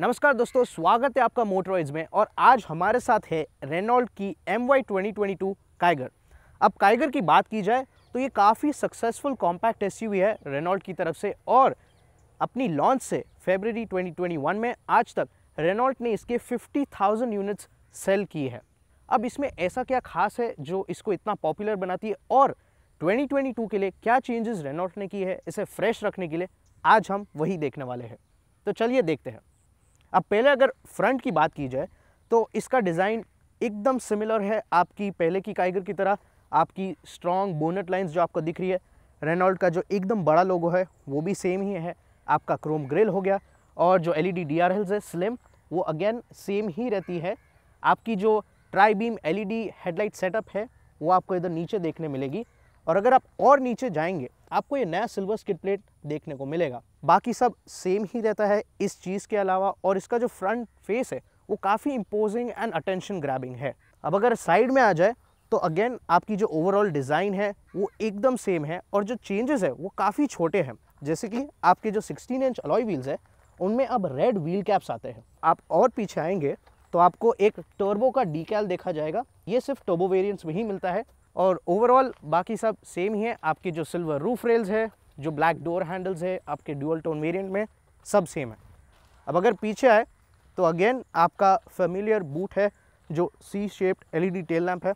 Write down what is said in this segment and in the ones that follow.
नमस्कार दोस्तों स्वागत है आपका मोटरवाइज में और आज हमारे साथ है रेनॉल्ड की M Y twenty twenty two Kiger अब काइगर की बात की जाए तो ये काफ़ी सक्सेसफुल कॉम्पैक्ट एस है रेनॉल्ड की तरफ से और अपनी लॉन्च से फेबररी 2021 में आज तक रेनॉल्ट ने इसके 50,000 यूनिट्स सेल की है अब इसमें ऐसा क्या खास है जो इसको इतना पॉपुलर बनाती है और 2022 के लिए क्या चेंजेस रेनॉल्ट ने की है इसे फ्रेश रखने के लिए आज हम वही देखने वाले हैं तो चलिए देखते हैं अब पहले अगर फ्रंट की बात की जाए तो इसका डिज़ाइन एकदम सिमिलर है आपकी पहले की काइगर की तरह आपकी स्ट्रॉन्ग बोनट लाइन्स जो आपको दिख रही है रेनॉल्ड का जो एकदम बड़ा लोगो है वो भी सेम ही है आपका क्रोम ग्रिल हो गया और जो L E D D R Ls है स्लिम वो अगेन सेम ही रहती है आपकी जो tri beam L E D headlight setup है वो आपको इधर नीचे देखने मिलेगी और अगर आप और नीचे जाएंगे आपको ये नया सिल्वर स्किट प्लेट देखने को मिलेगा बाकी सब सेम ही रहता है इस चीज़ के अलावा और इसका जो फ्रंट फेस है वो काफ़ी इम्पोजिंग एंड अटेंशन ग्रैबिंग है अब अगर साइड में आ जाए तो अगेन आपकी जो ओवरऑल डिज़ाइन है वो एकदम सेम है और जो चेंजेस है वो काफ़ी छोटे हैं जैसे कि आपके जो 16 इंच अलॉय व्हील्स है उनमें अब रेड व्हील कैप्स आते हैं आप और पीछे आएंगे तो आपको एक टर्बो का डीकैल देखा जाएगा ये सिर्फ टर्बो वेरिएंट्स में ही मिलता है और ओवरऑल बाकी सब सेम ही है आपकी जो सिल्वर रूफ रेल्स है जो ब्लैक डोर हैंडल्स है आपके ड्यूअल टोन वेरिएंट में सब सेम है अब अगर पीछे आए तो अगेन आपका फेमिलियर बूट है जो C shaped LED tail lamp है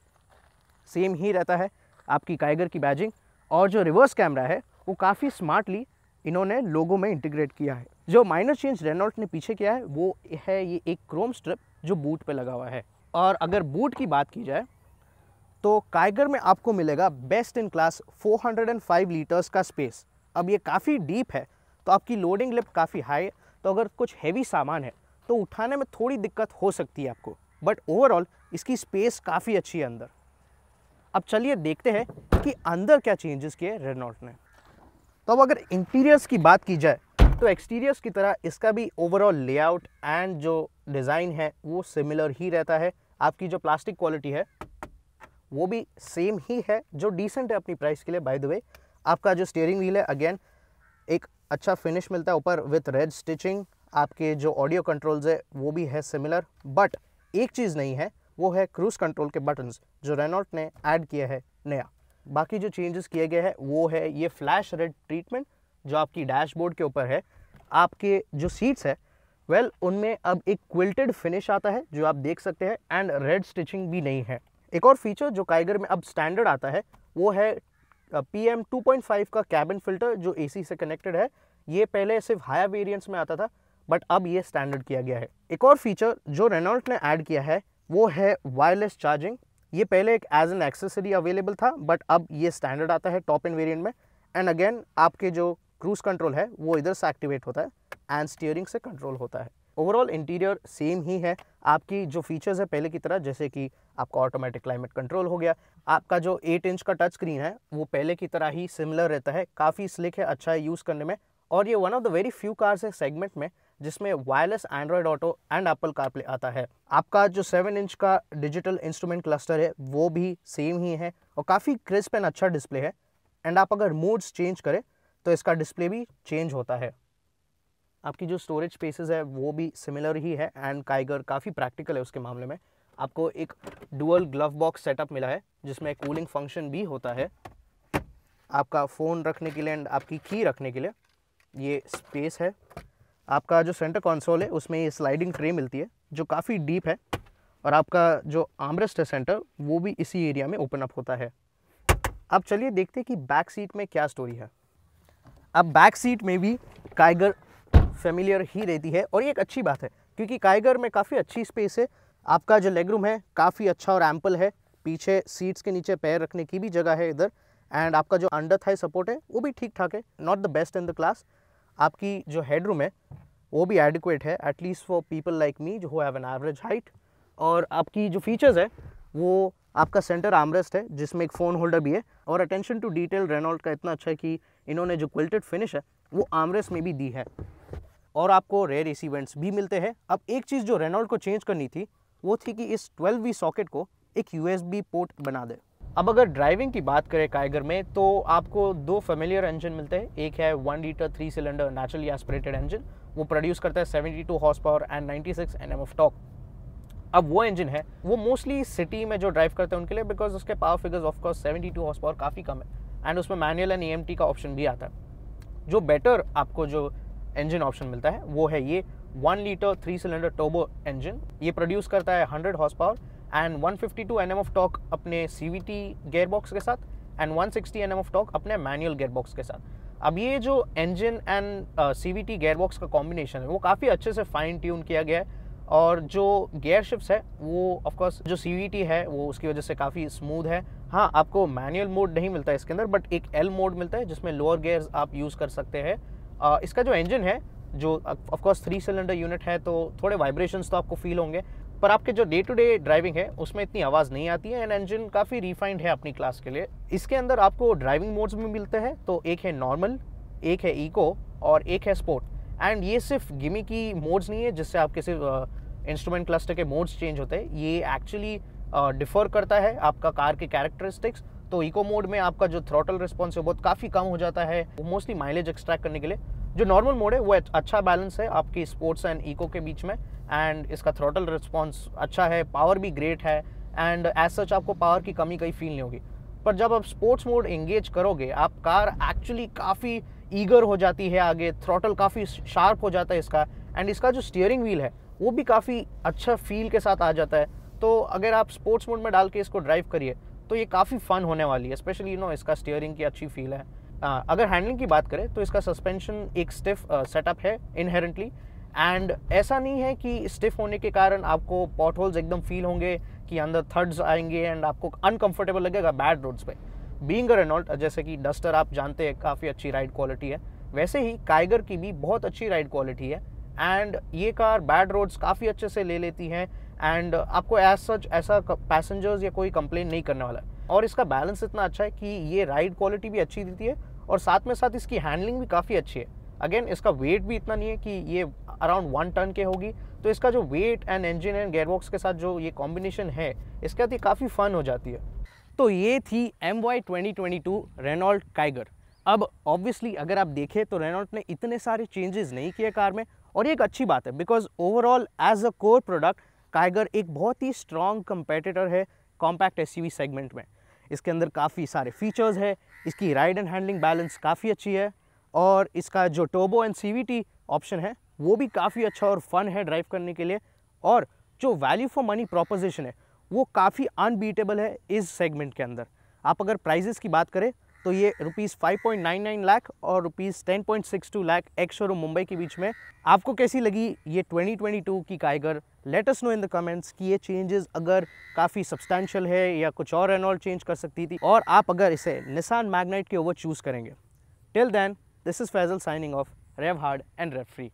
सेम ही रहता है आपकी काइगर की बैजिंग और जो रिवर्स कैमरा है वो काफ़ी स्मार्टली इन्होंने लोगों में इंटीग्रेट किया है जो माइनर चेंज रेनॉल्ट ने पीछे किया है वो है ये एक क्रोम स्ट्रिप जो बूट पर लगा हुआ है और अगर बूट की बात की जाए तो काइगर में आपको मिलेगा बेस्ट इन क्लास 405 लीटर्स का स्पेस अब ये काफ़ी डीप है तो आपकी लोडिंग लिफ्ट काफ़ी हाई है तो अगर कुछ हैवी सामान है तो उठाने में थोड़ी दिक्कत हो सकती है आपको बट ओवरऑल इसकी स्पेस काफ़ी अच्छी है अंदर अब चलिए देखते हैं कि अंदर क्या चेंजेस किए रेनॉल्ट ने तो अब अगर इंटीरियर्स की बात की जाए तो एक्सटीरियर्स की तरह इसका भी ओवरऑल लेआउट एंड जो डिज़ाइन है वो सिमिलर ही रहता है आपकी जो प्लास्टिक क्वालिटी है वो भी सेम ही है जो डिसेंट है अपनी प्राइस के लिए बाय द वे आपका जो स्टेयरिंग व्हील है अगेन एक अच्छा फिनिश मिलता है ऊपर विथ रेड स्टिचिंग आपके जो ऑडियो कंट्रोल्स है वो भी है सिमिलर बट एक चीज़ नहीं है वो है क्रूज़ कंट्रोल के बटन्स जो रेनॉल्ट ने ऐड किया है नया बाकी जो चेंजेस किए गए हैं वो है ये फ्लैश रेड ट्रीटमेंट जो आपकी डैशबोर्ड के ऊपर है आपके जो सीट्स है वेल well, उनमें अब एक क्विल्टेड फिनिश आता है जो आप देख सकते हैं एंड रेड स्टिचिंग भी नहीं है एक और फीचर जो काइगर में अब स्टैंडर्ड आता है वो है P M two point five का कैबिन फिल्टर जो ए सी से कनेक्टेड है ये पहले सिर्फ हायर वेरियंट्स में आता था बट अब ये स्टैंडर्ड किया गया है एक और फीचर जो रेनॉल्ट ने ऐड किया है वो है वायरलेस चार्जिंग ये पहले एक एज एन एक्सेसरी अवेलेबल था बट अब ये स्टैंडर्ड आता है टॉप इन वेरिएंट में एंड अगेन आपके जो क्रूज़ कंट्रोल है वो इधर से एक्टिवेट होता है एंड स्टीयरिंग से कंट्रोल होता है ओवरऑल इंटीरियर सेम ही है आपकी जो फीचर्स है पहले की तरह जैसे कि आपका ऑटोमेटिक क्लाइमेट कंट्रोल हो गया आपका जो 8 इंच का टच स्क्रीन है वो पहले की तरह ही सिमिलर रहता है काफ़ी स्लिक है अच्छा है यूज़ करने में और ये one of the very few cars है सेगमेंट में जिसमें wireless Android Auto and Apple play आता है आपका जो सेवन इंच का डिजिटल इंस्ट्रूमेंट क्लस्टर है वो भी सेम ही है और काफ़ी क्रिस्प एंड अच्छा डिस्प्ले है एंड आप अगर मूड्स चेंज करें तो इसका डिस्प्ले भी चेंज होता है आपकी जो स्टोरेज स्पेसेस है वो भी सिमिलर ही है एंड काइगर काफ़ी प्रैक्टिकल है उसके मामले में आपको एक डुअल ग्लव बॉक्स सेटअप मिला है जिसमें कूलिंग फंक्शन भी होता है आपका फ़ोन रखने के लिए एंड आपकी की रखने के लिए ये स्पेस है आपका जो सेंटर कंसोल है उसमें ये स्लाइडिंग ट्रे मिलती है जो काफ़ी डीप है और आपका जो आमरेस्ट है सेंटर वो भी इसी एरिया में ओपन अप होता है अब चलिए देखते हैं कि बैक सीट में क्या स्टोरी है अब बैक सीट में भी काइगर फेमिलियर ही रहती है और ये एक अच्छी बात है क्योंकि काइगर में काफ़ी अच्छी स्पेस है आपका जो लेग रूम है काफ़ी अच्छा और एम्पल है पीछे सीट्स के नीचे पैर रखने की भी जगह है इधर एंड आपका जो अंडर थाई सपोर्ट है वो भी ठीक ठाक है not the best in the class आपकी जो हेडरूम है वो भी एडिकुएट है at least for people like me जो हैव एन एवरेज हाइट और आपकी जो फीचर्स है वो आपका सेंटर आमरेस्ट है जिसमें एक फ़ोन होल्डर भी है और अटेंशन टू डिटेल रेनॉल्ट का इतना अच्छा है कि इन्होंने जो क्विल्टेड फिनिश है वो आमरेस्ट में भी दी है और आपको रेयर एसी वेंट्स भी मिलते हैं अब एक चीज़ जो रेनॉल्ट को चेंज करनी थी वो थी कि इस वी सॉकेट को एक यूएसबी पोर्ट बना दे अब अगर ड्राइविंग की बात करें कायगर में तो आपको दो फेमिलियर इंजन मिलते हैं एक है one litre three cylinder naturally aspirated engine वो प्रोड्यूस करता है seventy two horse power and ninety six N M of torque अब वो इंजन है वो मोस्टली सिटी में जो ड्राइव करते हैं उनके लिए बिकॉज उसके power figures of course seventy two horse power काफ़ी कम है एंड उसमें मैनुअल एंड ई का ऑप्शन भी आता है जो बेटर आपको जो इंजन ऑप्शन मिलता है वो है ये one litre three cylinder turbo engine ये प्रोड्यूस करता है hundred horse power and one fifty two N M of torque अपने C V T gear box के साथ and one sixty N M of torque अपने मैनुअल गेयर बॉक्स के साथ अब ये जो engine and C V T gear box का कॉम्बिनेशन है वो काफ़ी अच्छे से फाइन ट्यून किया गया है और जो गेयर शिप्स है वो ऑफकोर्स जो सी वी टी है वो उसकी वजह से काफ़ी स्मूथ है हाँ आपको मैनुअल मोड नहीं मिलता है इसके अंदर बट एक एल मोड मिलता है जिसमें लोअर गेयर्स आप यूज़ कर सकते हैं इसका जो इंजन है जो ऑफकोर्स थ्री सिलेंडर यूनिट है तो थोड़े वाइब्रेशंस तो आपको फील होंगे पर आपके जो डे टू डे ड्राइविंग है उसमें इतनी आवाज़ नहीं आती है एंड इंजन काफ़ी रिफाइंड है अपनी क्लास के लिए इसके अंदर आपको ड्राइविंग मोड्स में मिलते हैं तो एक है नॉर्मल एक है इको और एक है स्पोर्ट एंड ये सिर्फ गिमी की मोड्स नहीं है जिससे आपके सिर्फ इंस्ट्रूमेंट क्लस्टर के मोड्स चेंज होते हैं ये एक्चुअली डिफर करता है आपका कार के कैरेक्टरिस्टिक्स तो इको मोड में आपका जो थ्रोटल रिस्पॉन्स है बहुत काफ़ी कम हो जाता है मोस्टली माइलेज एक्सट्रैक्ट करने के लिए जो नॉर्मल मोड है वो अच्छा बैलेंस है आपकी स्पोर्ट्स एंड ईको के बीच में एंड इसका थ्रोटल रिस्पॉन्स अच्छा है पावर भी ग्रेट है एंड एज सच आपको पावर की कमी कहीं फील नहीं होगी पर जब आप स्पोर्ट्स मोड एंगेज करोगे आप कार एक्चुअली काफ़ी ईगर हो जाती है आगे थ्रोटल काफ़ी शार्प हो जाता है इसका एंड इसका जो स्टीयरिंग व्हील है वो भी काफ़ी अच्छा फील के साथ आ जाता है तो अगर आप स्पोर्ट्स मोड में डाल के इसको ड्राइव करिए तो ये काफ़ी फन होने वाली है स्पेशली यू नो इसका स्टीयरिंग की अच्छी फील है आ, अगर हैंडलिंग की बात करें तो इसका सस्पेंशन एक स्टिफ सेटअप है इनहेरेंटली एंड ऐसा नहीं है कि स्टिफ होने के कारण आपको पॉट होल्स एकदम फील होंगे कि अंदर थर्ड्स आएंगे एंड आपको अनकंफर्टेबल लगेगा बैड रोड्स पे बींग रेनॉल्ट जैसे कि डस्टर आप जानते हैं काफ़ी अच्छी राइड क्वालिटी है वैसे ही काइगर की भी बहुत अच्छी राइड क्वालिटी है एंड ये कार बैड रोड्स काफ़ी अच्छे से ले लेती हैं एंड आपको एज सच ऐसा पैसेंजर्स या कोई कंप्लेन नहीं करने वाला है और इसका बैलेंस इतना अच्छा है कि ये राइड क्वालिटी भी अच्छी देती है और साथ में साथ इसकी हैंडलिंग भी काफ़ी अच्छी है अगेन इसका वेट भी इतना नहीं है कि ये अराउंड वन टन के होगी तो इसका जो weight and engine and gearbox के साथ जो ये कॉम्बिनेशन है इसके साथ ये काफ़ी फन हो जाती है तो ये थी M Y twenty twenty two Renault Kiger अब ऑब्वियसली अगर आप देखें तो रेनॉल्ट ने इतने सारे चेंजेस नहीं किए कार में और ये एक अच्छी बात है because overall as a core product Kiger एक बहुत ही स्ट्रॉन्ग कंपेटिटर है कॉम्पैक्ट एस सेगमेंट में इसके अंदर काफ़ी सारे फीचर्स है इसकी राइड एंड हैंडलिंग बैलेंस काफ़ी अच्छी है और इसका जो टोबो एंड सी ऑप्शन है वो भी काफ़ी अच्छा और फन है ड्राइव करने के लिए और जो वैल्यू फॉर मनी प्रोपोजिशन है वो काफ़ी अनबीटेबल है इस सेगमेंट के अंदर आप अगर प्राइजेस की बात करें तो ये rupees five point nine nine lakh और rupees ten point six two lakh ex showroom Mumbai के बीच में आपको कैसी लगी ये ट्वेंटी ट्वेंटी टू की Kiger latest know in the comments कि ये चेंजेस अगर काफ़ी सब्सटैंशल है या कुछ और एनऑल चेंज कर सकती थी और आप अगर इसे निसान मैग्नाइट के ओवर चूज़ करेंगे till then this is Faisal signing off rev hard and rev free